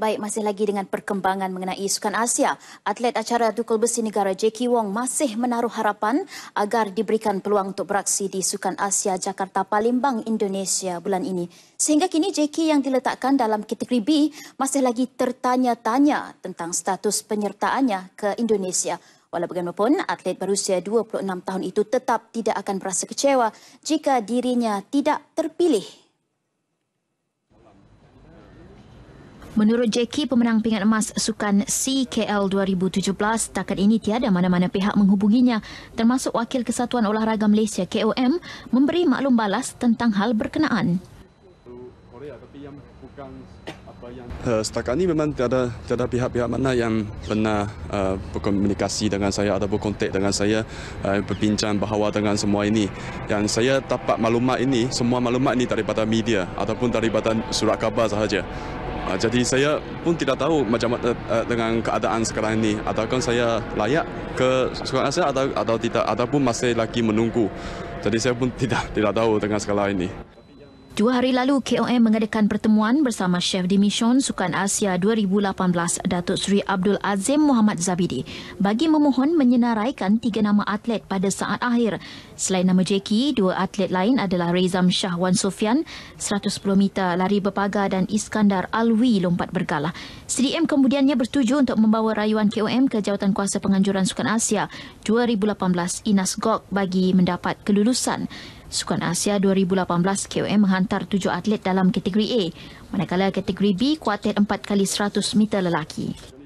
Baik, masih lagi dengan perkembangan mengenai Sukan Asia. Atlet acara Dukul Besi Negara Jackie Wong masih menaruh harapan agar diberikan peluang untuk beraksi di Sukan Asia Jakarta Palembang Indonesia bulan ini. Sehingga kini Jackie yang diletakkan dalam kategori B masih lagi tertanya-tanya tentang status penyertaannya ke Indonesia. Walau bagaimanapun, atlet berusia 26 tahun itu tetap tidak akan berasa kecewa jika dirinya tidak terpilih Menurut Jackie, pemenang pingat emas sukan CKL 2017, setakat ini tiada mana-mana pihak menghubunginya, termasuk Wakil Kesatuan Olahraga Malaysia KOM memberi maklum balas tentang hal berkenaan apa eh, yang setakat ini memang tiada tiada pihak-pihak mana yang pernah uh, berkomunikasi dengan saya atau berkontak dengan saya uh, berbincang bahawa dengan semua ini yang saya dapat maklumat ini semua maklumat ini daripada media ataupun daripada surat khabar sahaja uh, jadi saya pun tidak tahu macam uh, dengan keadaan sekarang ini Ataupun saya layak ke sekolah saya atau atau tidak ataupun masih lagi menunggu jadi saya pun tidak tidak tahu dengan segala ini Dua hari lalu, KOM mengadakan pertemuan bersama Chef di Mission Sukan Asia 2018, Datuk Seri Abdul Azim Muhammad Zabidi bagi memohon menyenaraikan tiga nama atlet pada saat akhir. Selain nama Jackie dua atlet lain adalah Rezam Shahwan Sofian, 110 meter lari berpagar dan Iskandar Alwi lompat bergala. CDM kemudiannya bertuju untuk membawa rayuan KOM ke Jawatan Kuasa Penganjuran Sukan Asia 2018, Inas Gok bagi mendapat kelulusan. Sukan Asia 2018 KOM menghantar tujuh atlet dalam kategori A, manakala kategori B kuartet empat kali seratus meter lelaki.